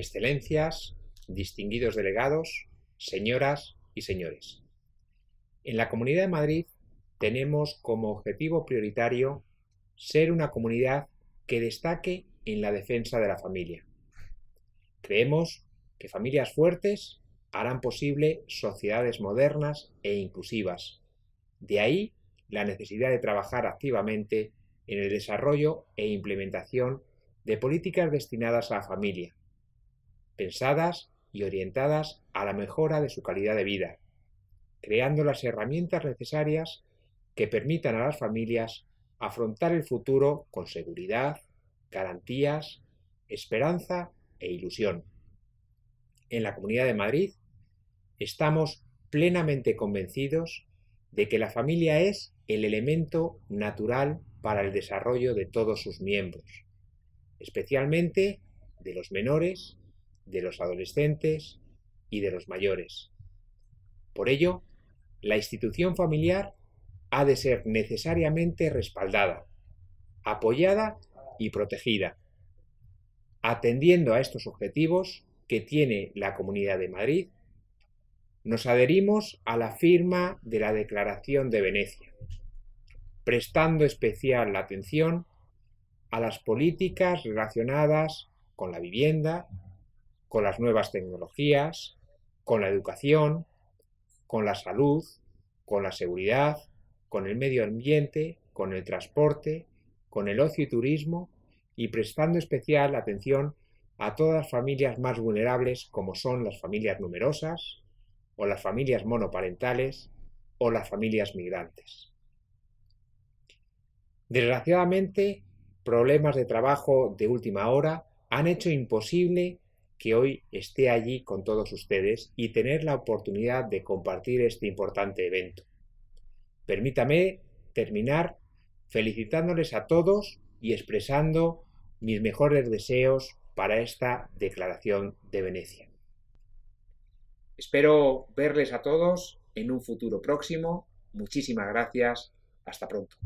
excelencias, distinguidos delegados, señoras y señores. En la Comunidad de Madrid tenemos como objetivo prioritario ser una comunidad que destaque en la defensa de la familia. Creemos que familias fuertes harán posible sociedades modernas e inclusivas. De ahí la necesidad de trabajar activamente en el desarrollo e implementación de políticas destinadas a la familia, pensadas y orientadas a la mejora de su calidad de vida, creando las herramientas necesarias que permitan a las familias afrontar el futuro con seguridad, garantías, esperanza e ilusión. En la Comunidad de Madrid estamos plenamente convencidos de que la familia es el elemento natural para el desarrollo de todos sus miembros, especialmente de los menores de los adolescentes y de los mayores. Por ello, la institución familiar ha de ser necesariamente respaldada, apoyada y protegida, atendiendo a estos objetivos que tiene la Comunidad de Madrid nos adherimos a la firma de la Declaración de Venecia, prestando especial atención a las políticas relacionadas con la vivienda, con las nuevas tecnologías, con la educación, con la salud, con la seguridad, con el medio ambiente, con el transporte, con el ocio y turismo y prestando especial atención a todas las familias más vulnerables como son las familias numerosas o las familias monoparentales o las familias migrantes. Desgraciadamente, problemas de trabajo de última hora han hecho imposible que hoy esté allí con todos ustedes y tener la oportunidad de compartir este importante evento. Permítame terminar felicitándoles a todos y expresando mis mejores deseos para esta Declaración de Venecia. Espero verles a todos en un futuro próximo. Muchísimas gracias. Hasta pronto.